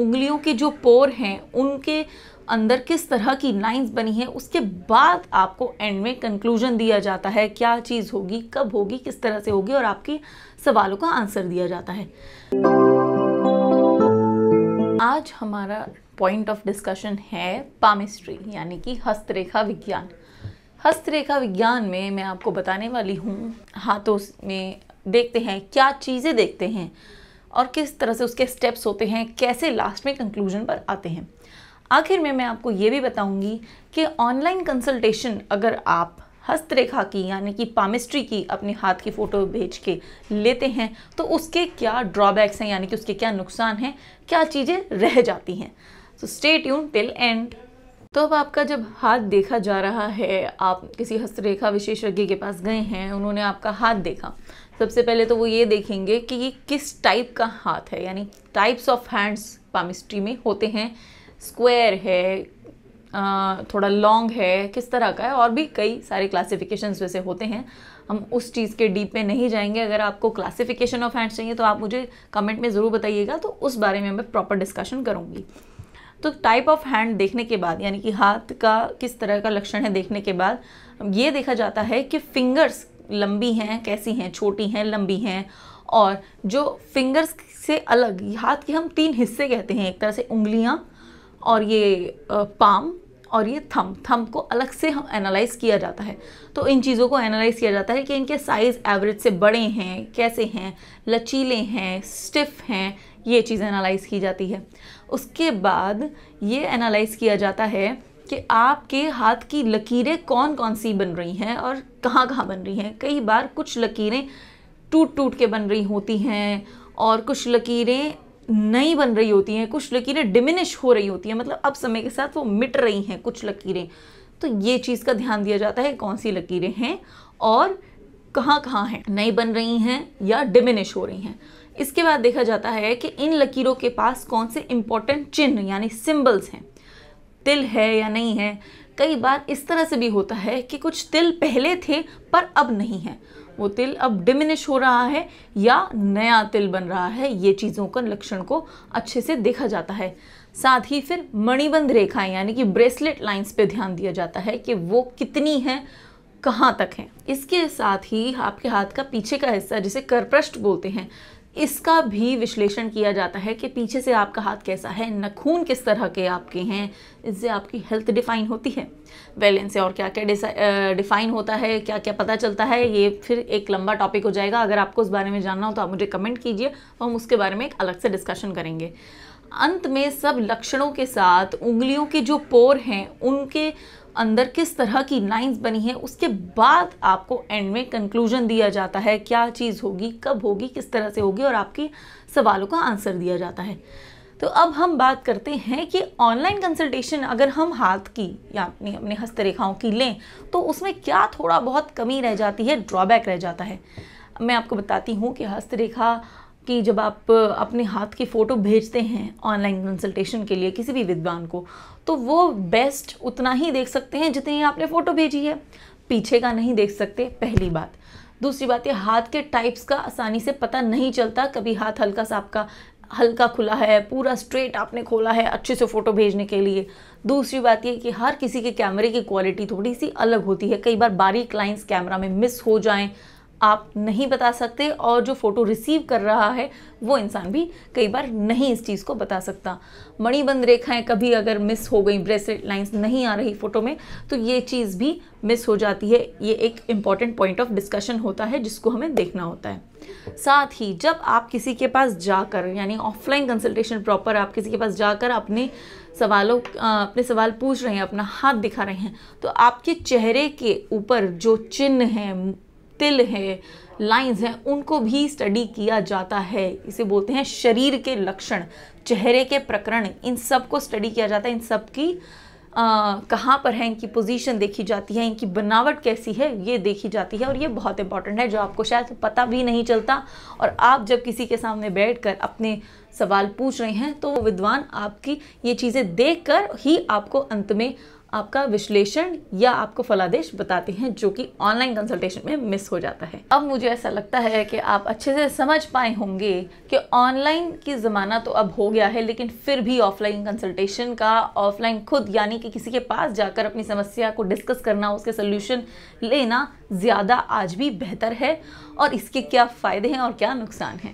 उंगलियों के जो पोर हैं उनके अंदर किस तरह की लाइंस बनी है उसके बाद आपको एंड में कंक्लूजन दिया जाता है क्या चीज़ होगी कब होगी किस तरह से होगी और आपके सवालों का आंसर दिया जाता है आज हमारा पॉइंट ऑफ डिस्कशन है पामिस्ट्री यानी कि हस्तरेखा विज्ञान हस्तरेखा विज्ञान में मैं आपको बताने वाली हूँ हाथों में देखते हैं क्या चीज़ें देखते हैं और किस तरह से उसके स्टेप्स होते हैं कैसे लास्ट में कंक्लूजन पर आते हैं आखिर में मैं आपको ये भी बताऊंगी कि ऑनलाइन कंसल्टेशन अगर आप हस्तरेखा की यानी कि पामिस्ट्री की अपने हाथ की फ़ोटो भेज के लेते हैं तो उसके क्या ड्रॉबैक्स हैं यानी कि उसके क्या नुकसान हैं क्या चीज़ें रह जाती हैं so stay tune till end तो अब आपका जब हाथ देखा जा रहा है आप किसी हस्तरेखा विशेषज्ञ के पास गए हैं उन्होंने आपका हाथ देखा सबसे पहले तो वो ये देखेंगे कि ये किस टाइप का हाथ है यानी टाइप्स ऑफ हैंड्स पामिस्ट्री में होते हैं स्क्वायर है थोड़ा लॉन्ग है किस तरह का है और भी कई सारे क्लासिफिकेशंस वैसे होते हैं हम उस चीज़ के डीप में नहीं जाएंगे अगर आपको क्लासिफिकेशन ऑफ हैंड्स चाहिए तो आप मुझे कमेंट में ज़रूर बताइएगा तो उस बारे में मैं प्रॉपर डिस्कशन करूँगी तो टाइप ऑफ हैंड देखने के बाद यानी कि हाथ का किस तरह का लक्षण है देखने के बाद ये देखा जाता है कि फिंगर्स लंबी हैं कैसी हैं छोटी हैं लंबी हैं और जो फिंगर्स से अलग हाथ के हम तीन हिस्से कहते हैं एक तरह से उंगलियाँ और ये पाम और ये थम थम को अलग से हम एनालाइज किया जाता है तो इन चीज़ों को एनालाइज किया जाता है कि इनके साइज़ एवरेज से बड़े हैं कैसे हैं लचीले हैं स्टिफ हैं ये चीज़ एनालाइज की जाती है उसके बाद ये एनालाइज किया जाता है कि आपके हाथ की लकीरें कौन कौन सी बन रही हैं और कहाँ कहाँ बन रही हैं कई बार कुछ लकीरें टूट टूट के बन रही होती हैं और कुछ लकीरें नहीं बन रही होती हैं कुछ लकीरें डिमिनिश हो रही होती हैं मतलब अब समय के साथ वो मिट रही हैं कुछ लकीरें तो ये चीज़ का ध्यान दिया जाता है कौन सी लकीरें हैं और कहाँ कहाँ हैं नई बन रही हैं या डिमिनिश हो रही हैं इसके बाद देखा जाता है कि इन लकीरों के पास कौन से इम्पॉर्टेंट चिन्ह यानी सिम्बल्स हैं तिल है या नहीं है कई बार इस तरह से भी होता है कि कुछ तिल पहले थे पर अब नहीं है वो तिल अब डिमिनिश हो रहा है या नया तिल बन रहा है ये चीज़ों का लक्षण को अच्छे से देखा जाता है साथ ही फिर मणिबंध रेखाएं यानी कि ब्रेसलेट लाइंस पे ध्यान दिया जाता है कि वो कितनी हैं कहाँ तक हैं इसके साथ ही आपके हाथ का पीछे का हिस्सा जिसे करप्रष्ट बोलते हैं इसका भी विश्लेषण किया जाता है कि पीछे से आपका हाथ कैसा है नखून किस तरह के आपके हैं इससे आपकी हेल्थ डिफाइन होती है वैलेंस से और क्या क्या डिफाइन होता है क्या क्या पता चलता है ये फिर एक लंबा टॉपिक हो जाएगा अगर आपको उस बारे में जानना हो तो आप मुझे कमेंट कीजिए और हम उसके बारे में एक अलग से डिस्कशन करेंगे अंत में सब लक्षणों के साथ उंगलियों के जो पोर हैं उनके अंदर किस तरह की लाइंस बनी है उसके बाद आपको एंड में कंक्लूजन दिया जाता है क्या चीज़ होगी कब होगी किस तरह से होगी और आपके सवालों का आंसर दिया जाता है तो अब हम बात करते हैं कि ऑनलाइन कंसल्टेशन अगर हम हाथ की या अपनी अपने हस्तरेखाओं की लें तो उसमें क्या थोड़ा बहुत कमी रह जाती है ड्रॉबैक रह जाता है मैं आपको बताती हूँ कि हस्तरेखा कि जब आप अपने हाथ की फ़ोटो भेजते हैं ऑनलाइन कंसल्टेशन के लिए किसी भी विद्वान को तो वो बेस्ट उतना ही देख सकते हैं जितनी आपने फ़ोटो भेजी है पीछे का नहीं देख सकते पहली बात दूसरी बात ये हाथ के टाइप्स का आसानी से पता नहीं चलता कभी हाथ हल्का सा आपका हल्का खुला है पूरा स्ट्रेट आपने खोला है अच्छे से फ़ोटो भेजने के लिए दूसरी बात ये कि हर किसी के कैमरे की क्वालिटी थोड़ी सी अलग होती है कई बार बारीक लाइंस कैमरा में मिस हो जाएं आप नहीं बता सकते और जो फ़ोटो रिसीव कर रहा है वो इंसान भी कई बार नहीं इस चीज़ को बता सकता मणिबंध रेखाएं कभी अगर मिस हो गई ब्रेसलेट लाइंस नहीं आ रही फ़ोटो में तो ये चीज़ भी मिस हो जाती है ये एक इम्पॉर्टेंट पॉइंट ऑफ डिस्कशन होता है जिसको हमें देखना होता है साथ ही जब आप किसी के पास जाकर यानी ऑफलाइन कंसल्टेशन प्रॉपर आप किसी के पास जाकर अपने सवालों अपने सवाल पूछ रहे हैं अपना हाथ दिखा रहे हैं तो आपके चेहरे के ऊपर जो चिन्ह हैं तिल हैं लाइंस हैं उनको भी स्टडी किया जाता है इसे बोलते हैं शरीर के लक्षण चेहरे के प्रकरण इन सब को स्टडी किया जाता है इन सब की कहाँ पर है इनकी पोजीशन देखी जाती है इनकी बनावट कैसी है ये देखी जाती है और ये बहुत इंपॉर्टेंट है जो आपको शायद पता भी नहीं चलता और आप जब किसी के सामने बैठकर अपने सवाल पूछ रहे हैं तो वो विद्वान आपकी ये चीज़ें देखकर ही आपको अंत में आपका विश्लेषण या आपको फलादेश बताते हैं जो कि ऑनलाइन कंसल्टेशन में मिस हो जाता है अब मुझे ऐसा लगता है कि आप अच्छे से समझ पाए होंगे कि ऑनलाइन की ज़माना तो अब हो गया है लेकिन फिर भी ऑफलाइन कंसल्टेशन का ऑफलाइन खुद यानी कि किसी के पास जाकर अपनी समस्या को डिस्कस करना उसके सोल्यूशन लेना ज़्यादा आज भी बेहतर है और इसके क्या फ़ायदे हैं और क्या नुकसान हैं